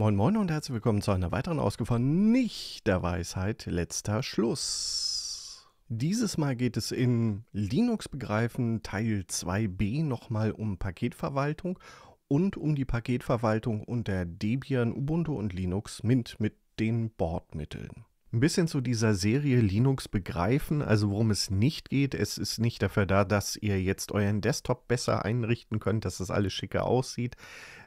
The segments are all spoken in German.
Moin Moin und herzlich willkommen zu einer weiteren Ausgabe von Nicht der Weisheit letzter Schluss. Dieses Mal geht es in Linux begreifen Teil 2b nochmal um Paketverwaltung und um die Paketverwaltung unter Debian, Ubuntu und Linux Mint mit den Bordmitteln. Ein bisschen zu dieser Serie Linux begreifen, also worum es nicht geht. Es ist nicht dafür da, dass ihr jetzt euren Desktop besser einrichten könnt, dass das alles schicker aussieht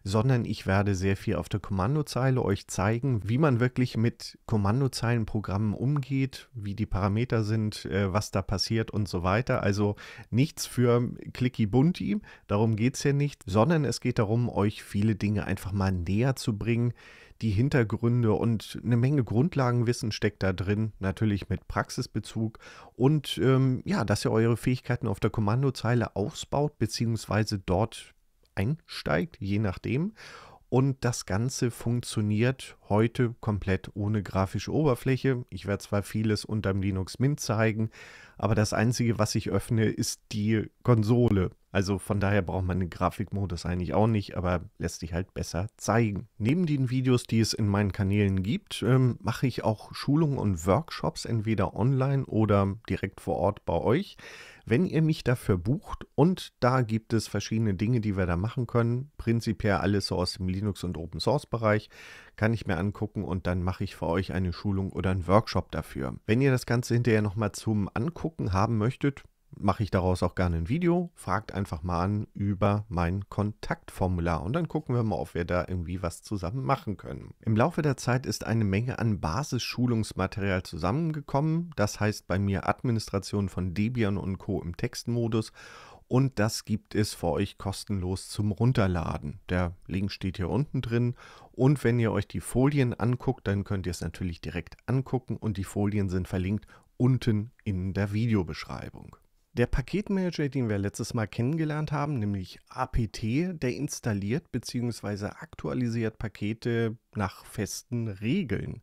sondern ich werde sehr viel auf der Kommandozeile euch zeigen, wie man wirklich mit Kommandozeilenprogrammen umgeht, wie die Parameter sind, äh, was da passiert und so weiter. Also nichts für Clicky Bunti, darum geht es hier nicht, sondern es geht darum, euch viele Dinge einfach mal näher zu bringen, die Hintergründe und eine Menge Grundlagenwissen steckt da drin, natürlich mit Praxisbezug und ähm, ja, dass ihr eure Fähigkeiten auf der Kommandozeile ausbaut beziehungsweise dort einsteigt, je nachdem. Und das Ganze funktioniert heute komplett ohne grafische Oberfläche. Ich werde zwar vieles unterm Linux Mint zeigen, aber das Einzige, was ich öffne, ist die Konsole. Also von daher braucht man den Grafikmodus eigentlich auch nicht, aber lässt sich halt besser zeigen. Neben den Videos, die es in meinen Kanälen gibt, ähm, mache ich auch Schulungen und Workshops entweder online oder direkt vor Ort bei euch. Wenn ihr mich dafür bucht und da gibt es verschiedene Dinge, die wir da machen können, prinzipiell alles so aus dem Linux- und Open-Source-Bereich, kann ich mir angucken und dann mache ich für euch eine Schulung oder einen Workshop dafür. Wenn ihr das Ganze hinterher nochmal zum Angucken haben möchtet, mache ich daraus auch gerne ein Video. Fragt einfach mal an über mein Kontaktformular und dann gucken wir mal, ob wir da irgendwie was zusammen machen können. Im Laufe der Zeit ist eine Menge an Basisschulungsmaterial zusammengekommen. Das heißt bei mir Administration von Debian und Co. im Textmodus und das gibt es für euch kostenlos zum Runterladen. Der Link steht hier unten drin und wenn ihr euch die Folien anguckt, dann könnt ihr es natürlich direkt angucken und die Folien sind verlinkt unten in der Videobeschreibung. Der Paketmanager, den wir letztes Mal kennengelernt haben, nämlich APT, der installiert bzw. aktualisiert Pakete nach festen Regeln.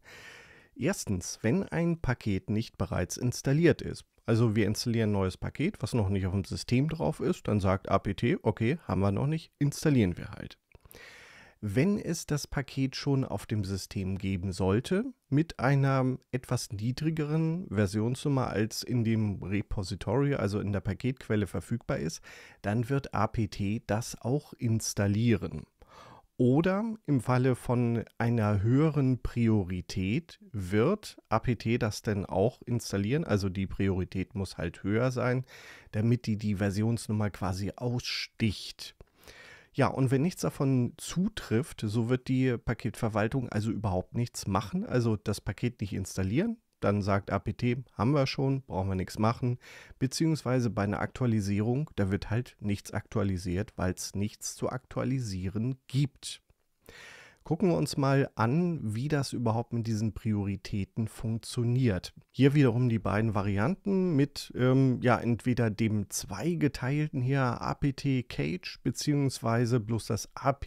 Erstens, wenn ein Paket nicht bereits installiert ist. Also wir installieren ein neues Paket, was noch nicht auf dem System drauf ist, dann sagt APT, okay, haben wir noch nicht, installieren wir halt wenn es das Paket schon auf dem System geben sollte, mit einer etwas niedrigeren Versionsnummer als in dem Repository, also in der Paketquelle verfügbar ist, dann wird apt das auch installieren. Oder im Falle von einer höheren Priorität wird apt das dann auch installieren. Also die Priorität muss halt höher sein, damit die die Versionsnummer quasi aussticht. Ja, und wenn nichts davon zutrifft, so wird die Paketverwaltung also überhaupt nichts machen, also das Paket nicht installieren. Dann sagt APT, haben wir schon, brauchen wir nichts machen. Beziehungsweise bei einer Aktualisierung, da wird halt nichts aktualisiert, weil es nichts zu aktualisieren gibt. Gucken wir uns mal an, wie das überhaupt mit diesen Prioritäten funktioniert. Hier wiederum die beiden Varianten mit ähm, ja entweder dem zweigeteilten hier apt cage beziehungsweise bloß das apt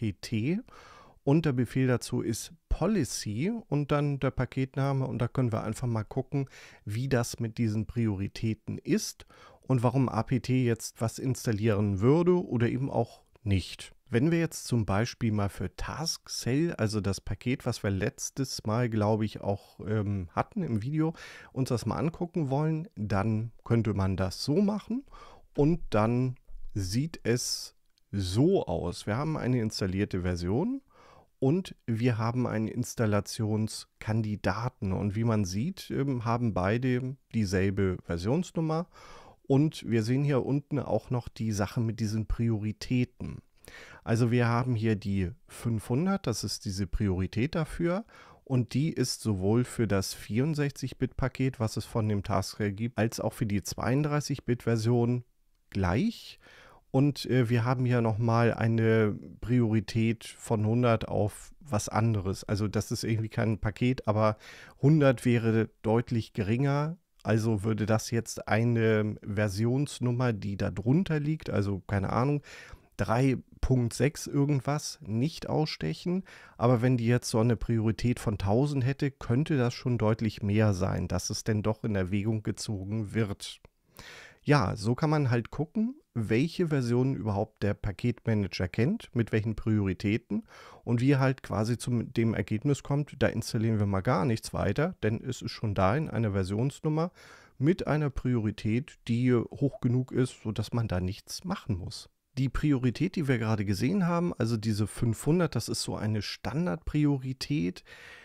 und der Befehl dazu ist Policy und dann der Paketname und da können wir einfach mal gucken, wie das mit diesen Prioritäten ist und warum apt jetzt was installieren würde oder eben auch nicht. Wenn wir jetzt zum Beispiel mal für Task Sale, also das Paket, was wir letztes Mal, glaube ich, auch ähm, hatten im Video, uns das mal angucken wollen, dann könnte man das so machen und dann sieht es so aus. Wir haben eine installierte Version und wir haben einen Installationskandidaten. Und wie man sieht, ähm, haben beide dieselbe Versionsnummer. Und wir sehen hier unten auch noch die Sache mit diesen Prioritäten. Also wir haben hier die 500, das ist diese Priorität dafür. Und die ist sowohl für das 64-Bit-Paket, was es von dem Tasker gibt, als auch für die 32-Bit-Version gleich. Und äh, wir haben hier nochmal eine Priorität von 100 auf was anderes. Also das ist irgendwie kein Paket, aber 100 wäre deutlich geringer also würde das jetzt eine Versionsnummer, die darunter liegt, also keine Ahnung, 3.6 irgendwas nicht ausstechen. Aber wenn die jetzt so eine Priorität von 1000 hätte, könnte das schon deutlich mehr sein, dass es denn doch in Erwägung gezogen wird. Ja, so kann man halt gucken, welche Versionen überhaupt der Paketmanager kennt, mit welchen Prioritäten und wie halt quasi zu dem Ergebnis kommt, da installieren wir mal gar nichts weiter, denn es ist schon da in einer Versionsnummer mit einer Priorität, die hoch genug ist, sodass man da nichts machen muss die Priorität, die wir gerade gesehen haben, also diese 500, das ist so eine Standardpriorität.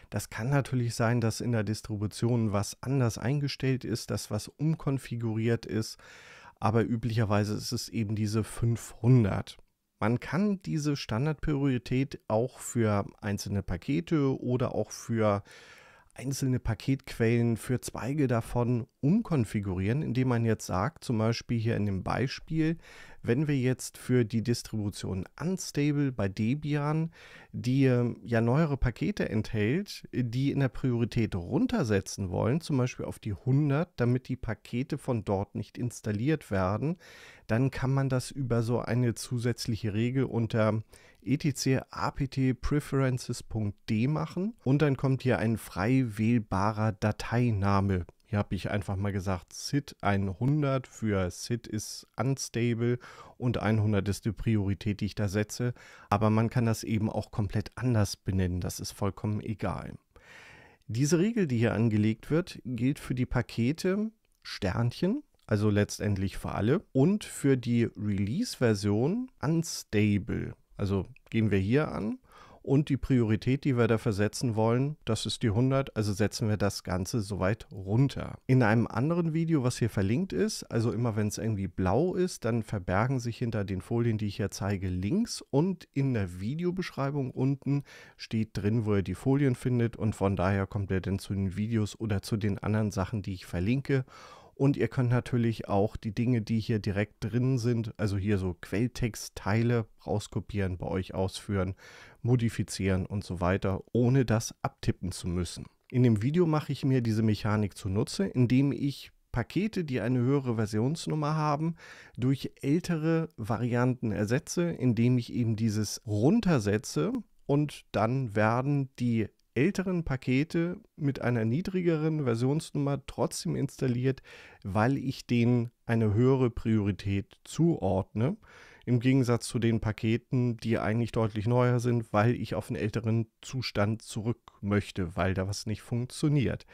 Das kann natürlich sein, dass in der Distribution was anders eingestellt ist, dass was umkonfiguriert ist, aber üblicherweise ist es eben diese 500. Man kann diese Standardpriorität auch für einzelne Pakete oder auch für einzelne Paketquellen für Zweige davon umkonfigurieren, indem man jetzt sagt, zum Beispiel hier in dem Beispiel, wenn wir jetzt für die Distribution Unstable bei Debian, die ähm, ja neuere Pakete enthält, die in der Priorität runtersetzen wollen, zum Beispiel auf die 100, damit die Pakete von dort nicht installiert werden, dann kann man das über so eine zusätzliche Regel unter etc. apt preferencesd machen und dann kommt hier ein frei wählbarer Dateiname. Hier habe ich einfach mal gesagt SID 100 für SID ist unstable und 100 ist die Priorität, die ich da setze. Aber man kann das eben auch komplett anders benennen, das ist vollkommen egal. Diese Regel, die hier angelegt wird, gilt für die Pakete Sternchen, also letztendlich für alle, und für die Release-Version Unstable. Also gehen wir hier an und die Priorität, die wir da versetzen wollen, das ist die 100, also setzen wir das Ganze soweit runter. In einem anderen Video, was hier verlinkt ist, also immer wenn es irgendwie blau ist, dann verbergen sich hinter den Folien, die ich hier zeige, Links und in der Videobeschreibung unten steht drin, wo ihr die Folien findet und von daher kommt ihr dann zu den Videos oder zu den anderen Sachen, die ich verlinke und ihr könnt natürlich auch die Dinge, die hier direkt drin sind, also hier so Quelltextteile rauskopieren, bei euch ausführen, modifizieren und so weiter, ohne das abtippen zu müssen. In dem Video mache ich mir diese Mechanik zunutze, indem ich Pakete, die eine höhere Versionsnummer haben, durch ältere Varianten ersetze, indem ich eben dieses runtersetze und dann werden die älteren Pakete mit einer niedrigeren Versionsnummer trotzdem installiert, weil ich denen eine höhere Priorität zuordne. Im Gegensatz zu den Paketen, die eigentlich deutlich neuer sind, weil ich auf einen älteren Zustand zurück möchte, weil da was nicht funktioniert.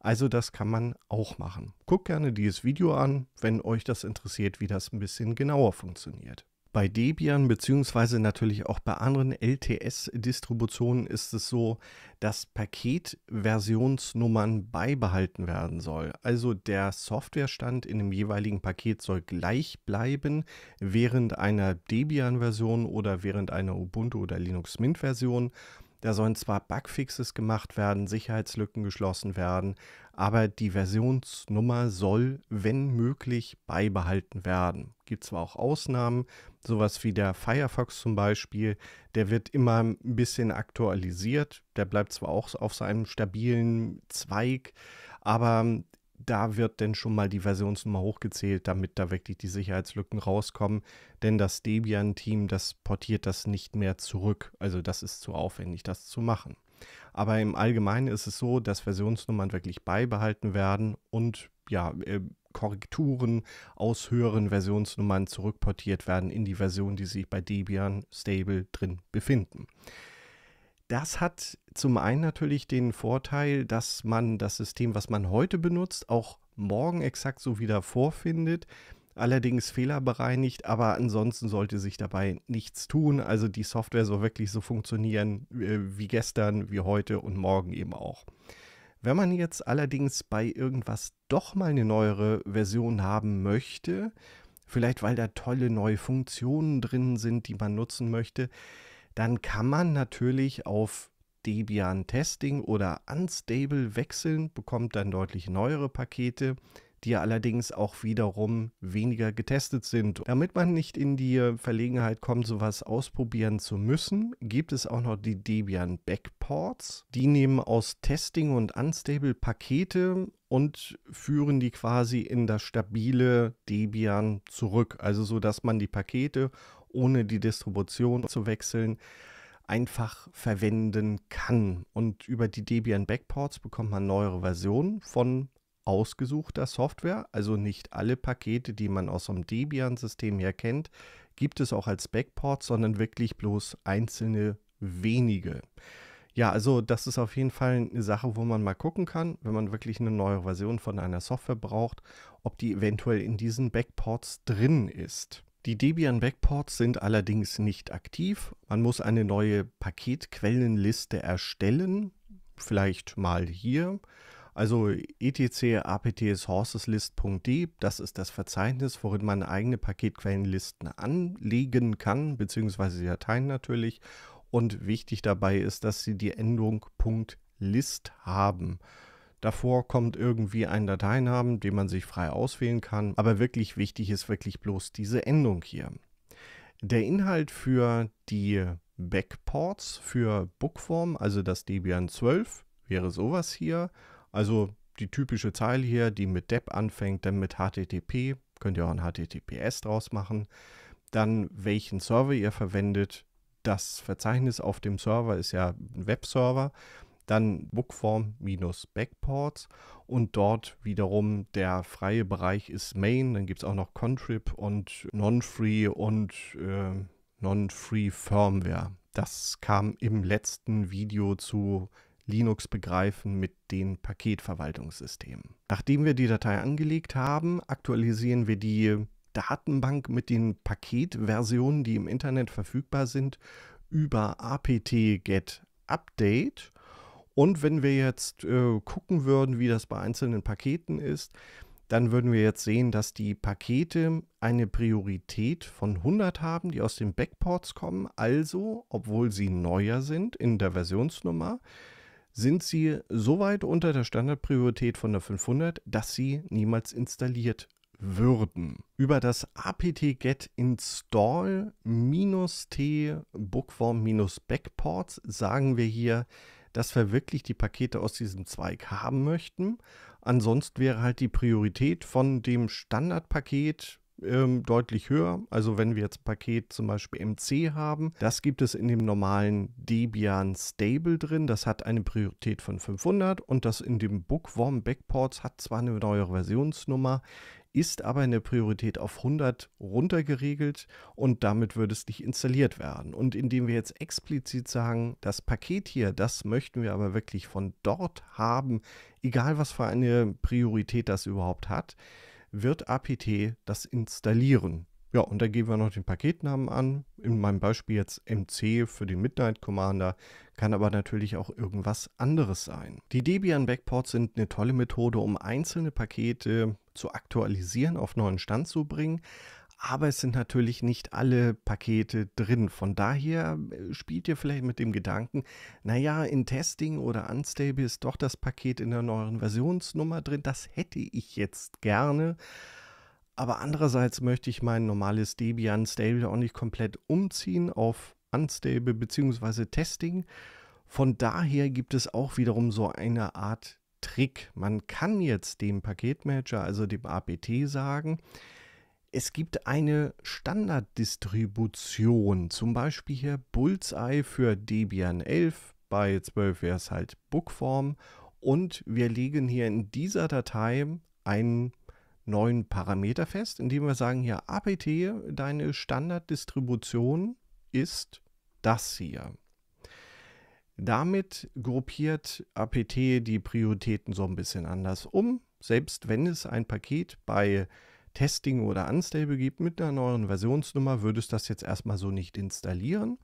Also das kann man auch machen. Guckt gerne dieses Video an, wenn euch das interessiert, wie das ein bisschen genauer funktioniert. Bei Debian bzw. natürlich auch bei anderen LTS-Distributionen ist es so, dass Paketversionsnummern beibehalten werden soll. Also der Softwarestand in dem jeweiligen Paket soll gleich bleiben während einer Debian-Version oder während einer Ubuntu- oder Linux Mint-Version. Da sollen zwar Bugfixes gemacht werden, Sicherheitslücken geschlossen werden, aber die Versionsnummer soll, wenn möglich, beibehalten werden. Gibt zwar auch Ausnahmen, sowas wie der Firefox zum Beispiel, der wird immer ein bisschen aktualisiert, der bleibt zwar auch auf seinem stabilen Zweig, aber ähm, da wird denn schon mal die Versionsnummer hochgezählt, damit da wirklich die Sicherheitslücken rauskommen. Denn das Debian-Team, das portiert das nicht mehr zurück. Also das ist zu aufwendig, das zu machen. Aber im Allgemeinen ist es so, dass Versionsnummern wirklich beibehalten werden und ja, äh, Korrekturen aus höheren Versionsnummern zurückportiert werden in die Version, die sich bei Debian Stable drin befinden. Das hat zum einen natürlich den Vorteil, dass man das System, was man heute benutzt, auch morgen exakt so wieder vorfindet allerdings fehlerbereinigt, aber ansonsten sollte sich dabei nichts tun. Also die Software soll wirklich so funktionieren äh, wie gestern, wie heute und morgen eben auch. Wenn man jetzt allerdings bei irgendwas doch mal eine neuere Version haben möchte, vielleicht weil da tolle neue Funktionen drin sind, die man nutzen möchte, dann kann man natürlich auf Debian Testing oder Unstable wechseln, bekommt dann deutlich neuere Pakete die allerdings auch wiederum weniger getestet sind. Damit man nicht in die Verlegenheit kommt, sowas ausprobieren zu müssen, gibt es auch noch die Debian Backports. Die nehmen aus Testing und Unstable Pakete und führen die quasi in das stabile Debian zurück, also so dass man die Pakete ohne die Distribution zu wechseln einfach verwenden kann. Und über die Debian Backports bekommt man neuere Versionen von ausgesuchter Software, also nicht alle Pakete, die man aus dem Debian-System her kennt, gibt es auch als Backport, sondern wirklich bloß einzelne wenige. Ja, also das ist auf jeden Fall eine Sache, wo man mal gucken kann, wenn man wirklich eine neue Version von einer Software braucht, ob die eventuell in diesen Backports drin ist. Die Debian Backports sind allerdings nicht aktiv. Man muss eine neue Paketquellenliste erstellen, vielleicht mal hier also etc apts-horseslist.d, das ist das Verzeichnis, worin man eigene Paketquellenlisten anlegen kann, beziehungsweise die Dateien natürlich. Und wichtig dabei ist, dass Sie die Endung .list haben. Davor kommt irgendwie ein Dateinamen, den man sich frei auswählen kann. Aber wirklich wichtig ist wirklich bloß diese Endung hier. Der Inhalt für die Backports für Bookform, also das Debian 12, wäre sowas hier. Also die typische Zeile hier, die mit dep anfängt, dann mit HTTP, könnt ihr auch ein HTTPS draus machen. Dann welchen Server ihr verwendet. Das Verzeichnis auf dem Server ist ja ein Webserver. Dann Bookform-Backports und dort wiederum der freie Bereich ist Main. Dann gibt es auch noch Contrib und Non-Free und äh, Non-Free Firmware. Das kam im letzten Video zu Linux begreifen mit den Paketverwaltungssystemen. Nachdem wir die Datei angelegt haben, aktualisieren wir die Datenbank mit den Paketversionen, die im Internet verfügbar sind, über apt-get-update. Und wenn wir jetzt äh, gucken würden, wie das bei einzelnen Paketen ist, dann würden wir jetzt sehen, dass die Pakete eine Priorität von 100 haben, die aus den Backports kommen. Also, obwohl sie neuer sind in der Versionsnummer, sind sie so weit unter der Standardpriorität von der 500, dass sie niemals installiert würden. Über das apt-get e install t bookworm backports sagen wir hier, dass wir wirklich die Pakete aus diesem Zweig haben möchten. Ansonsten wäre halt die Priorität von dem Standardpaket ähm, deutlich höher. Also wenn wir jetzt Paket zum Beispiel MC haben, das gibt es in dem normalen Debian Stable drin. Das hat eine Priorität von 500 und das in dem Bookworm Backports hat zwar eine neuere Versionsnummer, ist aber eine Priorität auf 100 runtergeregelt und damit würde es nicht installiert werden. Und indem wir jetzt explizit sagen, das Paket hier, das möchten wir aber wirklich von dort haben, egal was für eine Priorität das überhaupt hat, wird APT das installieren. Ja, und dann geben wir noch den Paketnamen an. In meinem Beispiel jetzt MC für den Midnight Commander, kann aber natürlich auch irgendwas anderes sein. Die Debian Backports sind eine tolle Methode, um einzelne Pakete zu aktualisieren, auf neuen Stand zu bringen, aber es sind natürlich nicht alle Pakete drin. Von daher äh, spielt ihr vielleicht mit dem Gedanken, naja, in Testing oder Unstable ist doch das Paket in der neueren Versionsnummer drin, das hätte ich jetzt gerne. Aber andererseits möchte ich mein normales Debian Stable auch nicht komplett umziehen auf Unstable bzw. Testing. Von daher gibt es auch wiederum so eine Art Trick. Man kann jetzt dem Paketmanager, also dem APT, sagen, es gibt eine Standarddistribution, zum Beispiel hier Bullseye für Debian 11, bei 12 wäre es halt Bookform und wir legen hier in dieser Datei einen neuen Parameter fest, indem wir sagen hier apt, deine Standarddistribution ist das hier. Damit gruppiert apt die Prioritäten so ein bisschen anders um, selbst wenn es ein Paket bei Testing oder Unstable gibt mit einer neuen Versionsnummer, würdest das jetzt erstmal so nicht installieren.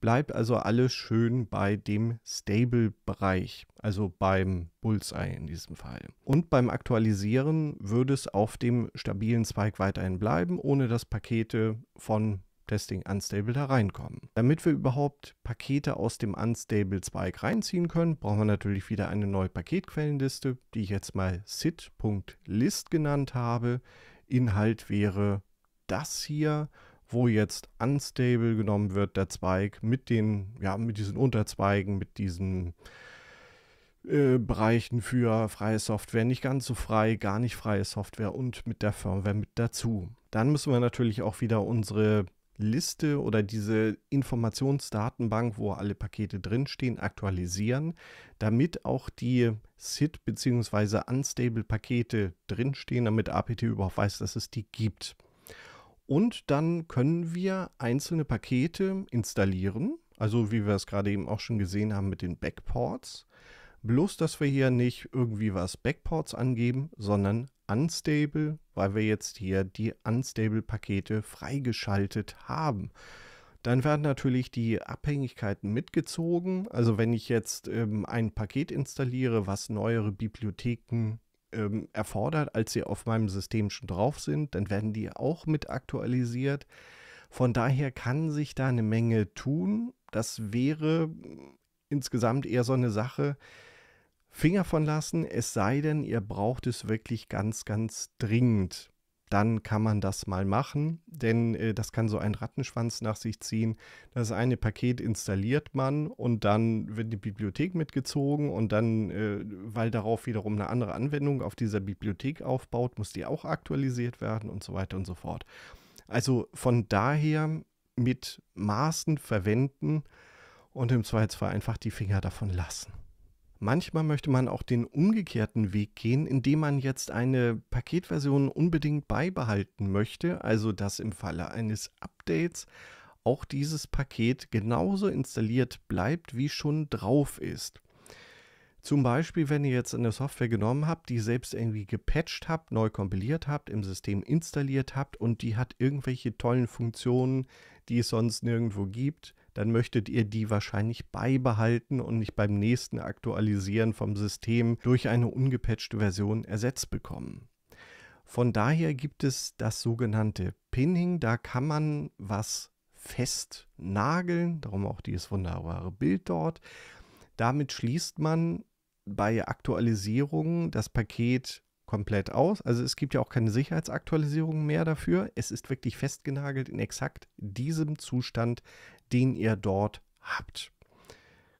Bleibt also alles schön bei dem Stable-Bereich, also beim Bullseye in diesem Fall. Und beim Aktualisieren würde es auf dem stabilen Zweig weiterhin bleiben, ohne dass Pakete von Testing Unstable da reinkommen. Damit wir überhaupt Pakete aus dem Unstable-Zweig reinziehen können, brauchen wir natürlich wieder eine neue Paketquellenliste, die ich jetzt mal sit.list genannt habe. Inhalt wäre das hier, wo jetzt unstable genommen wird, der Zweig mit den, ja, mit diesen Unterzweigen, mit diesen äh, Bereichen für freie Software, nicht ganz so frei, gar nicht freie Software und mit der Firmware mit dazu. Dann müssen wir natürlich auch wieder unsere Liste oder diese Informationsdatenbank, wo alle Pakete drinstehen, aktualisieren, damit auch die SID bzw. Unstable-Pakete drinstehen, damit APT überhaupt weiß, dass es die gibt. Und dann können wir einzelne Pakete installieren, also wie wir es gerade eben auch schon gesehen haben mit den Backports. Bloß, dass wir hier nicht irgendwie was Backports angeben, sondern Unstable, weil wir jetzt hier die Unstable-Pakete freigeschaltet haben. Dann werden natürlich die Abhängigkeiten mitgezogen. Also wenn ich jetzt ähm, ein Paket installiere, was neuere Bibliotheken ähm, erfordert, als sie auf meinem System schon drauf sind, dann werden die auch mit aktualisiert. Von daher kann sich da eine Menge tun. Das wäre hm, insgesamt eher so eine Sache, Finger von lassen, es sei denn, ihr braucht es wirklich ganz, ganz dringend. Dann kann man das mal machen, denn äh, das kann so einen Rattenschwanz nach sich ziehen. Das eine Paket installiert man und dann wird die Bibliothek mitgezogen und dann, äh, weil darauf wiederum eine andere Anwendung auf dieser Bibliothek aufbaut, muss die auch aktualisiert werden und so weiter und so fort. Also von daher mit Maßen verwenden und im Zweifelsfall einfach die Finger davon lassen. Manchmal möchte man auch den umgekehrten Weg gehen, indem man jetzt eine Paketversion unbedingt beibehalten möchte, also dass im Falle eines Updates auch dieses Paket genauso installiert bleibt, wie schon drauf ist. Zum Beispiel, wenn ihr jetzt eine Software genommen habt, die selbst irgendwie gepatcht habt, neu kompiliert habt, im System installiert habt und die hat irgendwelche tollen Funktionen, die es sonst nirgendwo gibt, dann möchtet ihr die wahrscheinlich beibehalten und nicht beim nächsten Aktualisieren vom System durch eine ungepatchte Version ersetzt bekommen. Von daher gibt es das sogenannte Pinning, da kann man was festnageln, darum auch dieses wunderbare Bild dort. Damit schließt man bei Aktualisierungen das Paket komplett aus. Also es gibt ja auch keine Sicherheitsaktualisierung mehr dafür. Es ist wirklich festgenagelt in exakt diesem Zustand, den ihr dort habt.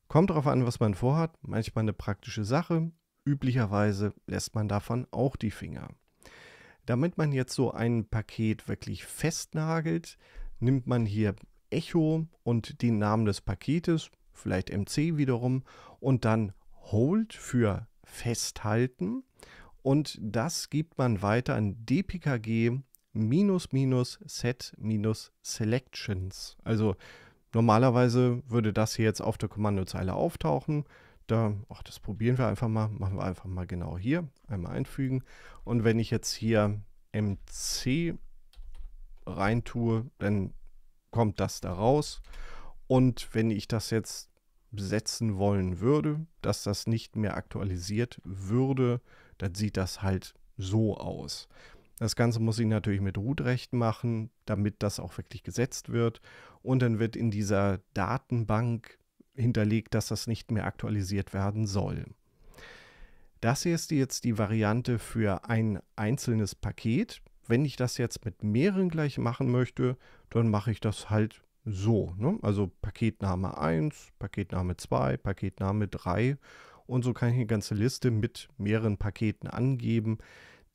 Kommt darauf an, was man vorhat. Manchmal eine praktische Sache. Üblicherweise lässt man davon auch die Finger. Damit man jetzt so ein Paket wirklich festnagelt, nimmt man hier Echo und den Namen des Paketes, vielleicht MC wiederum, und dann Hold für festhalten. Und das gibt man weiter an dpkg-set-selections. Also Normalerweise würde das hier jetzt auf der Kommandozeile auftauchen. Da, ach, das probieren wir einfach mal. Machen wir einfach mal genau hier. Einmal einfügen. Und wenn ich jetzt hier MC rein tue, dann kommt das da raus. Und wenn ich das jetzt setzen wollen würde, dass das nicht mehr aktualisiert würde, dann sieht das halt so aus. Das Ganze muss ich natürlich mit root machen, damit das auch wirklich gesetzt wird. Und dann wird in dieser Datenbank hinterlegt, dass das nicht mehr aktualisiert werden soll. Das hier ist jetzt die Variante für ein einzelnes Paket. Wenn ich das jetzt mit mehreren gleich machen möchte, dann mache ich das halt so. Ne? Also Paketname 1, Paketname 2, Paketname 3 und so kann ich eine ganze Liste mit mehreren Paketen angeben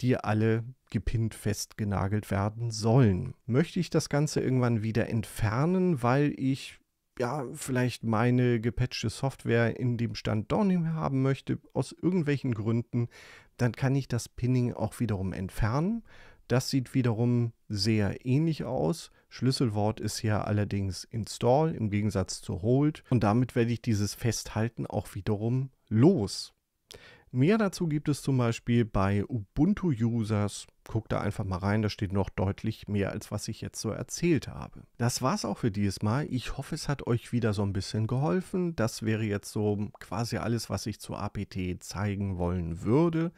die alle gepinnt festgenagelt werden sollen. Möchte ich das Ganze irgendwann wieder entfernen, weil ich ja, vielleicht meine gepatchte Software in dem Stand doch nicht mehr haben möchte, aus irgendwelchen Gründen, dann kann ich das Pinning auch wiederum entfernen. Das sieht wiederum sehr ähnlich aus. Schlüsselwort ist hier allerdings install im Gegensatz zu hold und damit werde ich dieses Festhalten auch wiederum los. Mehr dazu gibt es zum Beispiel bei Ubuntu-Users. Guck da einfach mal rein, da steht noch deutlich mehr, als was ich jetzt so erzählt habe. Das war's auch für dieses Mal. Ich hoffe, es hat euch wieder so ein bisschen geholfen. Das wäre jetzt so quasi alles, was ich zu APT zeigen wollen würde.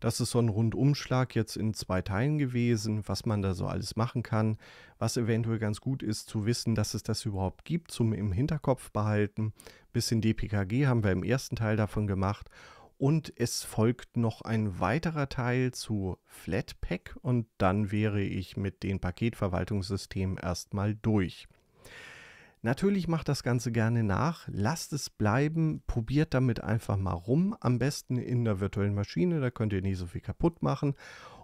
Das ist so ein Rundumschlag jetzt in zwei Teilen gewesen, was man da so alles machen kann. Was eventuell ganz gut ist, zu wissen, dass es das überhaupt gibt, zum im Hinterkopf behalten. Bisschen DPKG haben wir im ersten Teil davon gemacht. Und es folgt noch ein weiterer Teil zu Flatpak und dann wäre ich mit den Paketverwaltungssystemen erstmal durch. Natürlich macht das Ganze gerne nach, lasst es bleiben, probiert damit einfach mal rum, am besten in der virtuellen Maschine, da könnt ihr nicht so viel kaputt machen.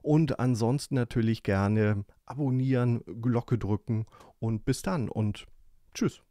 Und ansonsten natürlich gerne abonnieren, Glocke drücken und bis dann und tschüss.